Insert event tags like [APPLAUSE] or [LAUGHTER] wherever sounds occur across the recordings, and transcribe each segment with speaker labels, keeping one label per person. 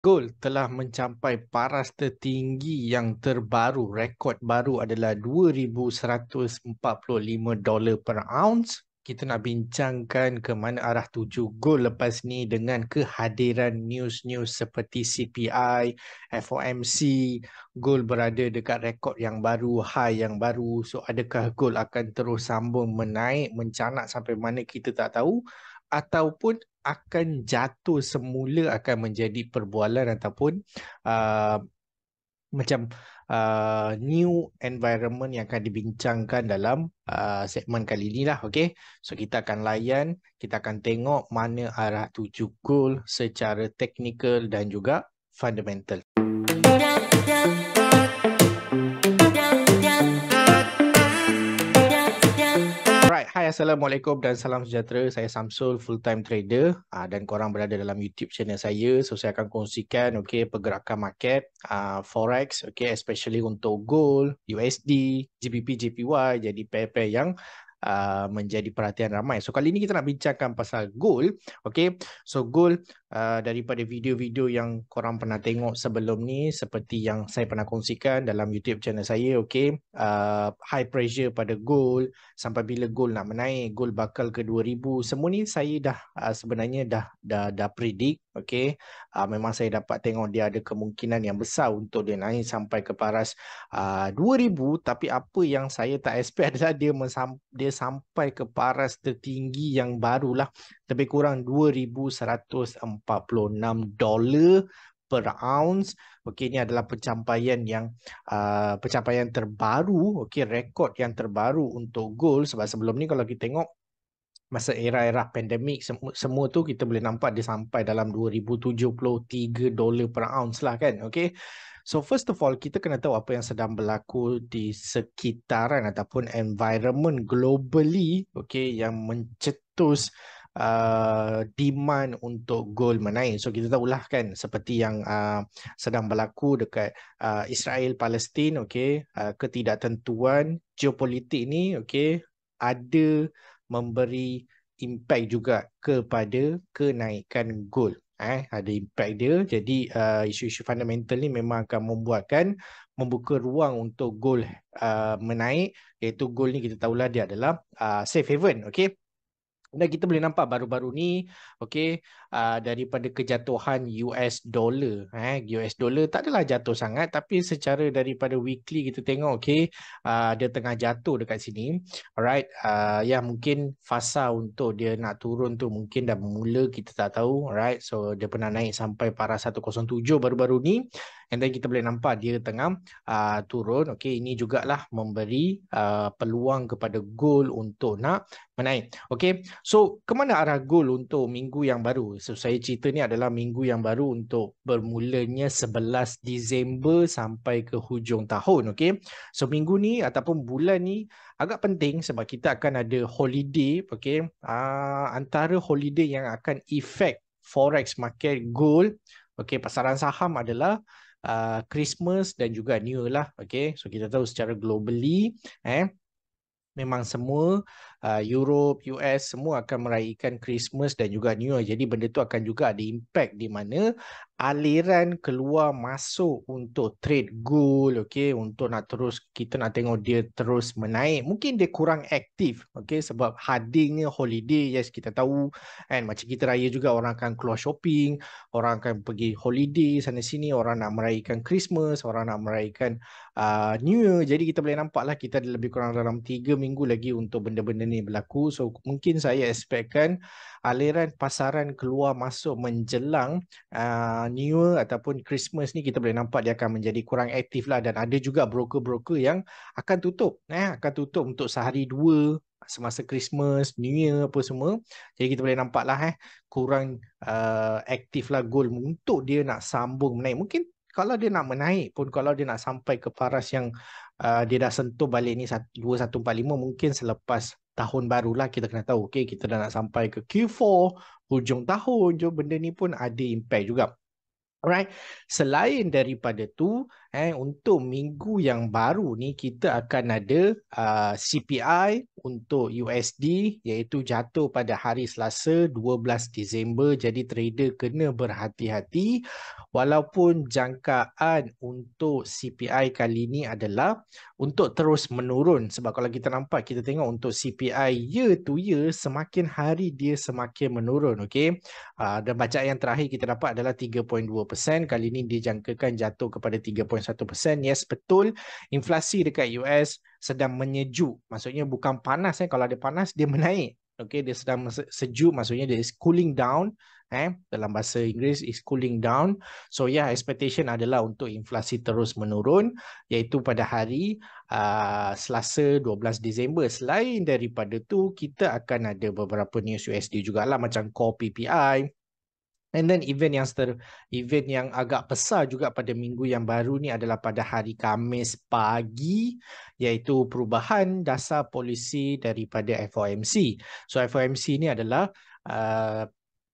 Speaker 1: gol telah mencapai paras tertinggi yang terbaru. Rekod baru adalah $2,145 per ounce. Kita nak bincangkan ke mana arah tuju gol lepas ni dengan kehadiran news-news seperti CPI, FOMC, gol berada dekat rekod yang baru, high yang baru. So adakah gol akan terus sambung menaik, mencanak sampai mana kita tak tahu ataupun akan jatuh semula akan menjadi perbualan ataupun uh, macam uh, new environment yang akan dibincangkan dalam uh, segmen kali ini lah okay? so kita akan layan kita akan tengok mana arah tuju goal secara teknikal dan juga fundamental hai assalamualaikum dan salam sejahtera. Saya Samsul full time trader uh, dan korang berada dalam YouTube channel saya. So saya akan kongsikan okay, pergerakan market uh, forex okay, especially untuk gold, USD, GBP, JPY jadi pair-pair yang uh, menjadi perhatian ramai. So kali ini kita nak bincangkan pasal goal. Okay. So goal uh, daripada video-video yang korang pernah tengok sebelum ni seperti yang saya pernah kongsikan dalam YouTube channel saya. Okay. Uh, high pressure pada goal sampai bila goal nak menaik, goal bakal ke 2000. Semua ni saya dah uh, sebenarnya dah dah dah predict Okay, uh, memang saya dapat tengok dia ada kemungkinan yang besar untuk dia naik sampai ke paras uh, 2000 tapi apa yang saya tak [LAUGHS] expect adalah dia, dia sampai ke paras tertinggi yang barulah lebih kurang 2146 dolar per ounce. Okey ini adalah pencapaian yang uh, pencapaian terbaru, okey rekod yang terbaru untuk gold sebab sebelum ni kalau kita tengok masa era-era pandemik semua, semua tu kita boleh nampak dia sampai dalam 2073 dolar per ounce lah kan. Okey. So first of all, kita kena tahu apa yang sedang berlaku di sekitaran ataupun environment globally okay, yang mencetus uh, demand untuk gold menaik. So kita tahulah kan seperti yang uh, sedang berlaku dekat uh, Israel, Palestin, okay, uh, ketidaktentuan geopolitik ini, okay, ada memberi impact juga kepada kenaikan gold eh ada impact dia jadi uh, isu-isu fundamental ni memang akan membuatkan membuka ruang untuk gold uh, eh, menaik iaitu gold ni kita tahulah dia adalah uh, safe haven okay. dan kita boleh nampak baru-baru ni okay. Uh, daripada kejatuhan US dollar eh US dollar tak adalah jatuh sangat tapi secara daripada weekly kita tengok okay, uh, dia tengah jatuh dekat sini alright uh, ya mungkin fasa untuk dia nak turun tu mungkin dah mula kita tak tahu alright so dia pernah naik sampai para 107 baru-baru ni and then kita boleh nampak dia tengah uh, turun Okay, ini jugalah memberi uh, peluang kepada gold untuk nak menaik Okay, so ke mana arah gold untuk minggu yang baru So saya cerita ni adalah minggu yang baru untuk bermulanya 11 Disember sampai ke hujung tahun. Okay? So minggu ni ataupun bulan ni agak penting sebab kita akan ada holiday. Okay? Uh, ah, antara holiday yang akan efek forex market gold. Okay, pasaran saham adalah uh, Christmas dan juga New Year lah. Okay? So kita tahu secara globally eh, memang semua Ah, Europe, US semua akan meraihkan Christmas dan juga New Year. Jadi benda tu akan juga ada impact di mana aliran keluar masuk untuk trade gold okey untuk nak terus kita nak tengok dia terus menaik mungkin dia kurang aktif okey sebab hardingnya holiday yes kita tahu and macam kita raya juga orang akan keluar shopping orang akan pergi holiday sana sini orang nak meraihkan Christmas orang nak meraihkan uh, New Year jadi kita boleh nampaklah kita ada lebih kurang dalam 3 minggu lagi untuk benda-benda ini berlaku. So mungkin saya expectkan aliran pasaran keluar masuk menjelang uh, New Year ataupun Christmas ni kita boleh nampak dia akan menjadi kurang aktif lah dan ada juga broker-broker yang akan tutup. Eh, akan tutup untuk sehari dua semasa Christmas, New Year apa semua. Jadi kita boleh nampak lah eh, kurang uh, aktif lah goal untuk dia nak sambung menaik. Mungkin kalau dia nak menaik pun kalau dia nak sampai ke paras yang uh, dia dah sentuh balik ni 2145 mungkin selepas tahun barulah kita kena tahu okay, kita dah nak sampai ke Q4 hujung tahun je benda ni pun ada impact juga Alright, selain daripada tu, eh untuk minggu yang baru ni kita akan ada uh, CPI untuk USD iaitu jatuh pada hari Selasa 12 Disember. Jadi trader kena berhati-hati walaupun jangkaan untuk CPI kali ni adalah untuk terus menurun sebab kalau kita nampak kita tengok untuk CPI year to year semakin hari dia semakin menurun okey uh, dan bacaan yang terakhir kita dapat adalah 3.2% kali ini dijangkakan jatuh kepada 3.1% yes betul inflasi dekat US sedang menyejuk maksudnya bukan panas eh kalau dia panas dia menaik okey dia sedang sejuk maksudnya dia is cooling down eh dalam bahasa Inggeris is cooling down so yeah expectation adalah untuk inflasi terus menurun iaitu pada hari uh, Selasa 12 Disember selain daripada tu kita akan ada beberapa news USD jugalah macam core PPI And then event yang ter, event yang agak besar juga pada minggu yang baru ni adalah pada hari Kamis pagi iaitu perubahan dasar polisi daripada FOMC. So FOMC ni adalah uh,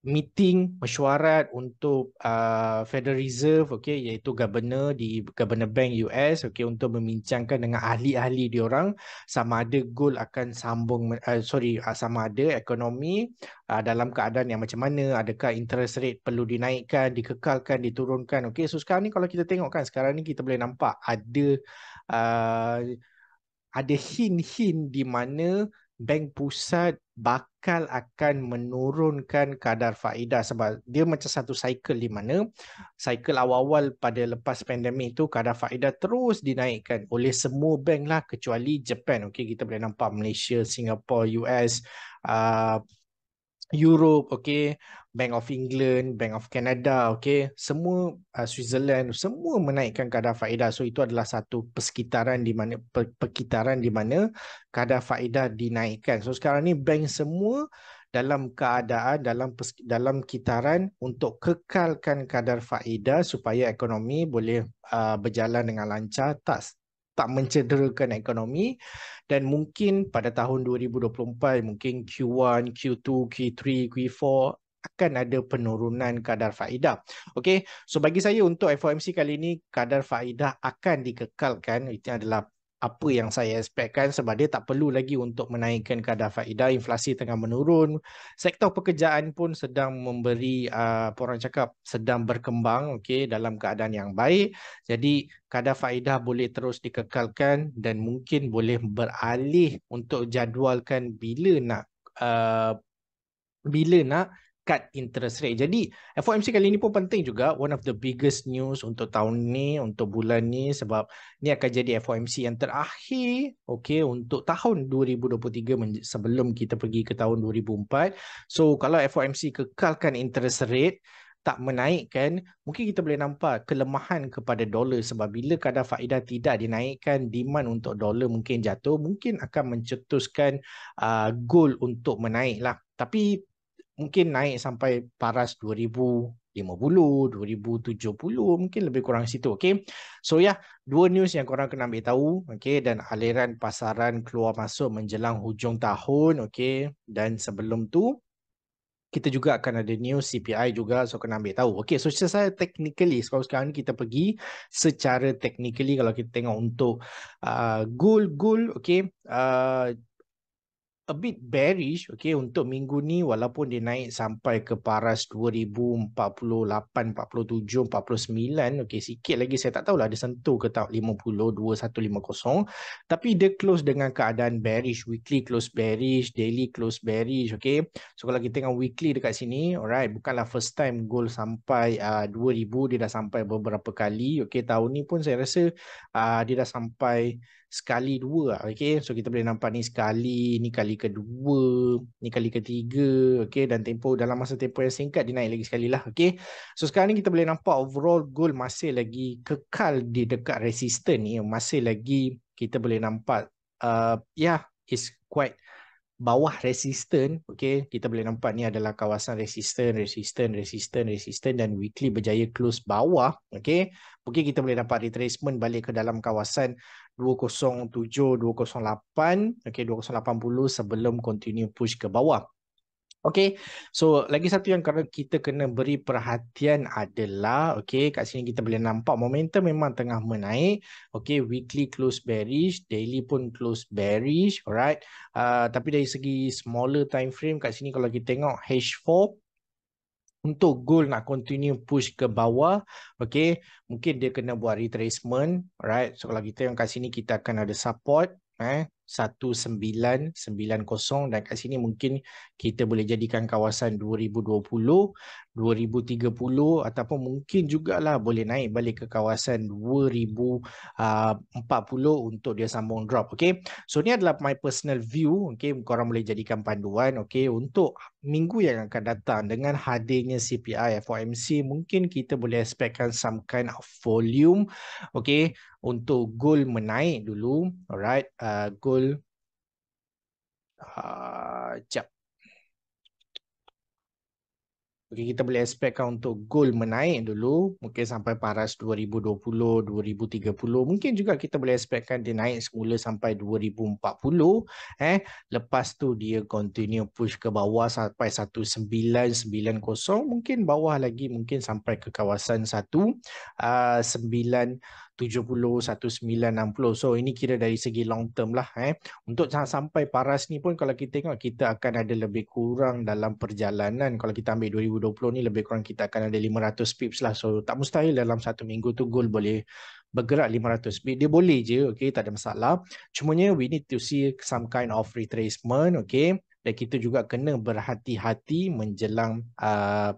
Speaker 1: meeting mesyuarat untuk uh, Federal Reserve okey iaitu governor di Governor Bank US okey untuk membincangkan dengan ahli-ahli diorang sama ada goal akan sambung uh, sorry uh, sama ada ekonomi uh, dalam keadaan yang macam mana adakah interest rate perlu dinaikkan dikekalkan diturunkan okey so sekarang ni kalau kita tengok kan sekarang ni kita boleh nampak ada uh, ada hin-hin di mana bank pusat bakal akan menurunkan kadar faedah sebab dia macam satu cycle di mana cycle awal-awal pada lepas pandemik itu kadar faedah terus dinaikkan oleh semua bank lah kecuali Japan Okay kita boleh nampak Malaysia, Singapura, US uh, Europe, okay, Bank of England, Bank of Canada, okay, semua uh, Switzerland, semua menaikkan kadar faedah. So itu adalah satu persekitaran di mana per, perkitaran di mana kadar faedah dinaikkan. So sekarang ni bank semua dalam keadaan dalam dalam kitaran untuk kekalkan kadar faedah supaya ekonomi boleh uh, berjalan dengan lancar tak tak mencederakan ekonomi dan mungkin pada tahun 2024 mungkin Q1, Q2, Q3, Q4 akan ada penurunan kadar faedah. Okey, so bagi saya untuk FOMC kali ini kadar faedah akan dikekalkan itu adalah apa yang saya expectkan sebab dia tak perlu lagi untuk menaikkan kadar faedah inflasi tengah menurun sektor pekerjaan pun sedang memberi uh, apa orang cakap sedang berkembang okey dalam keadaan yang baik jadi kadar faedah boleh terus dikekalkan dan mungkin boleh beralih untuk jadualkan bila nak uh, bila nak cut interest rate. Jadi FOMC kali ini pun penting juga one of the biggest news untuk tahun ni, untuk bulan ni sebab ni akan jadi FOMC yang terakhir okay, untuk tahun 2023 sebelum kita pergi ke tahun 2004. So kalau FOMC kekalkan interest rate, tak menaikkan, mungkin kita boleh nampak kelemahan kepada dolar sebab bila kadar faedah tidak dinaikkan, demand untuk dolar mungkin jatuh, mungkin akan mencetuskan uh, goal untuk menaiklah. Tapi mungkin naik sampai paras 2050, 2070 mungkin lebih kurang situ. Okay. So ya, yeah, dua news yang korang kena ambil tahu okay, dan aliran pasaran keluar masuk menjelang hujung tahun okay, dan sebelum tu kita juga akan ada new CPI juga so kena ambil tahu. Okay, so secara technically sebab sekarang ni kita pergi secara technically kalau kita tengok untuk uh, goal-goal okay, uh, a bit bearish okay untuk minggu ni walaupun dia naik sampai ke paras 2048 47 49 okay sikit lagi saya tak tahulah dia sentuh ke tak 50 2150 tapi dia close dengan keadaan bearish weekly close bearish daily close bearish okay so kalau kita tengok weekly dekat sini alright bukanlah first time goal sampai uh, ah, 2000 dia dah sampai beberapa kali okay tahun ni pun saya rasa uh, dia dah sampai sekali dua okey so kita boleh nampak ni sekali ni kali kedua ni kali ketiga okey dan tempo dalam masa tempo yang singkat dia naik lagi sekali lah okey so sekarang ni kita boleh nampak overall gold masih lagi kekal di dekat resistance ni masih lagi kita boleh nampak uh, yeah is quite bawah resistance okey kita boleh nampak ni adalah kawasan resistance resistance resistance resistance dan weekly berjaya close bawah okey okey kita boleh dapat retracement balik ke dalam kawasan 207, 208, okay, 280 sebelum continue push ke bawah. Okay, so lagi satu yang kena kita kena beri perhatian adalah, okay, kat sini kita boleh nampak momentum memang tengah menaik. Okay, weekly close bearish, daily pun close bearish, alright. Uh, tapi dari segi smaller time frame kat sini kalau kita tengok H4, untuk goal nak continue push ke bawah okay mungkin dia kena buat retracement right so kalau kita yang kat sini kita akan ada support eh 1990 dan kat sini mungkin kita boleh jadikan kawasan 2020, 2030 ataupun mungkin juga lah boleh naik balik ke kawasan 2040 ah, untuk dia sambung drop. Okay? So ni adalah my personal view. Okay? Korang boleh jadikan panduan okay? untuk minggu yang akan datang dengan hadirnya CPI FOMC mungkin kita boleh expectkan some kind of volume okay? untuk gold menaik dulu. Alright, uh, ah, gold betul. Uh, ah, jap. Okay, kita boleh expectkan untuk gold menaik dulu. Mungkin sampai paras 2020, 2030. Mungkin juga kita boleh expectkan dia naik semula sampai 2040. Eh, Lepas tu dia continue push ke bawah sampai 1990. Mungkin bawah lagi mungkin sampai ke kawasan 1, uh, ah, 70, 1960. So ini kira dari segi long term lah. Eh. Untuk sampai paras ni pun kalau kita tengok kita akan ada lebih kurang dalam perjalanan. Kalau kita ambil 2020 ni lebih kurang kita akan ada 500 pips lah. So tak mustahil dalam satu minggu tu gold boleh bergerak 500 pips Dia boleh je, okay, tak ada masalah. Cumanya we need to see some kind of retracement. Okay. Dan kita juga kena berhati-hati menjelang uh,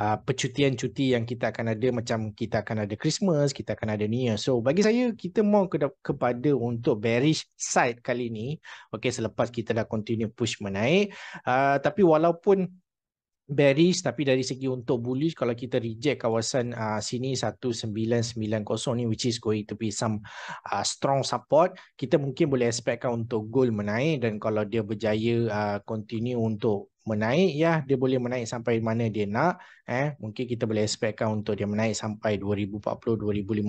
Speaker 1: Uh, percutian-cuti yang kita akan ada macam kita akan ada Christmas, kita akan ada New Year. So bagi saya kita mau ke- kepada untuk bearish side kali ni. Okay selepas kita dah continue push menaik. Uh, tapi walaupun bearish tapi dari segi untuk bullish kalau kita reject kawasan uh, sini 1990 ni which is going to be some uh, strong support kita mungkin boleh expectkan untuk gold menaik dan kalau dia berjaya uh, continue untuk menaik ya dia boleh menaik sampai mana dia nak eh mungkin kita boleh expectkan untuk dia menaik sampai 2040 2050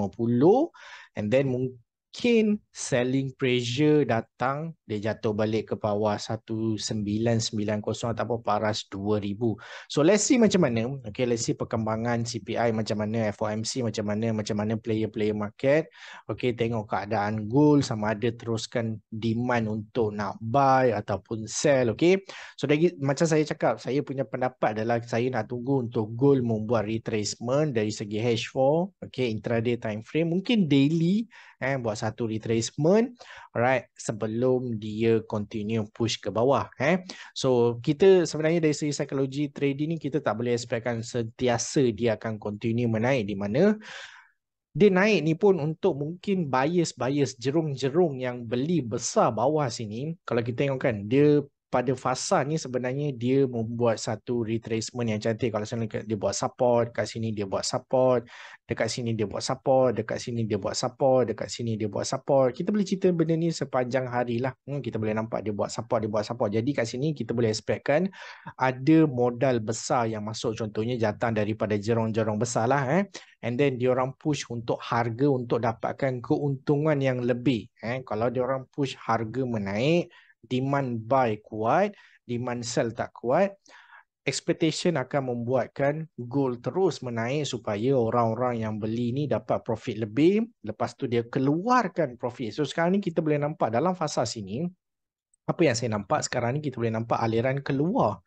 Speaker 1: and then mungkin mungkin selling pressure datang dia jatuh balik ke bawah 1990 apa paras 2000. So let's see macam mana. Okay let's see perkembangan CPI macam mana, FOMC macam mana, macam mana player-player market. Okay tengok keadaan gold sama ada teruskan demand untuk nak buy ataupun sell. Okay. So dari, macam saya cakap, saya punya pendapat adalah saya nak tunggu untuk gold membuat retracement dari segi h 4. Okay intraday time frame. Mungkin daily eh buat satu retracement alright sebelum dia continue push ke bawah eh so kita sebenarnya dari segi psikologi trading ni kita tak boleh expectkan sentiasa dia akan continue menaik di mana dia naik ni pun untuk mungkin bias-bias jerung-jerung yang beli besar bawah sini kalau kita tengok kan dia pada fasa ni sebenarnya dia membuat satu retracement yang cantik kalau sebenarnya dia buat support dekat sini dia buat support dekat sini dia buat support dekat sini dia buat support dekat sini dia buat support kita boleh cerita benda ni sepanjang hari lah hmm, kita boleh nampak dia buat support dia buat support jadi kat sini kita boleh expectkan ada modal besar yang masuk contohnya datang daripada jerong-jerong besar lah eh and then dia orang push untuk harga untuk dapatkan keuntungan yang lebih eh kalau orang push harga menaik demand buy kuat, demand sell tak kuat, expectation akan membuatkan gold terus menaik supaya orang-orang yang beli ni dapat profit lebih. Lepas tu dia keluarkan profit. So sekarang ni kita boleh nampak dalam fasa sini, apa yang saya nampak sekarang ni kita boleh nampak aliran keluar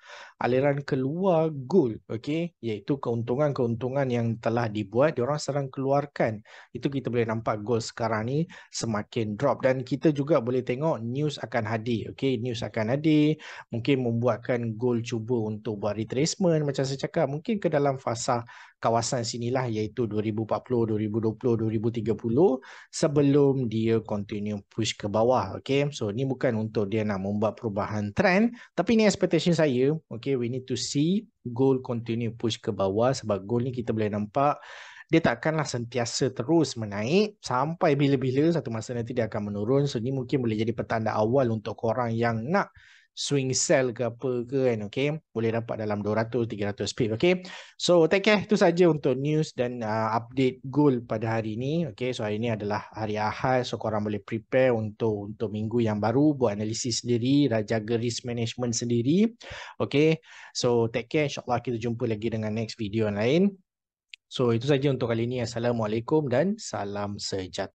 Speaker 1: aliran keluar gold, okey iaitu keuntungan-keuntungan yang telah dibuat orang sedang keluarkan itu kita boleh nampak gold sekarang ni semakin drop dan kita juga boleh tengok news akan hadir okey news akan hadir mungkin membuatkan gold cuba untuk buat retracement macam saya cakap mungkin ke dalam fasa kawasan sinilah iaitu 2040 2020 2030 sebelum dia continue push ke bawah okey so ni bukan untuk dia nak membuat perubahan trend tapi ni expectation saya okey year we need to see gold continue push ke bawah sebab gold ni kita boleh nampak dia takkanlah sentiasa terus menaik sampai bila-bila satu masa nanti dia akan menurun so ni mungkin boleh jadi petanda awal untuk korang yang nak swing sell ke apa ke kan okay. boleh dapat dalam 200 300 pip okey so take care itu saja untuk news dan uh, update gold pada hari ini okey so hari ini adalah hari Ahad so korang boleh prepare untuk untuk minggu yang baru buat analisis sendiri raja risk management sendiri okey so take care insyaallah kita jumpa lagi dengan next video lain so itu saja untuk kali ini assalamualaikum dan salam sejahtera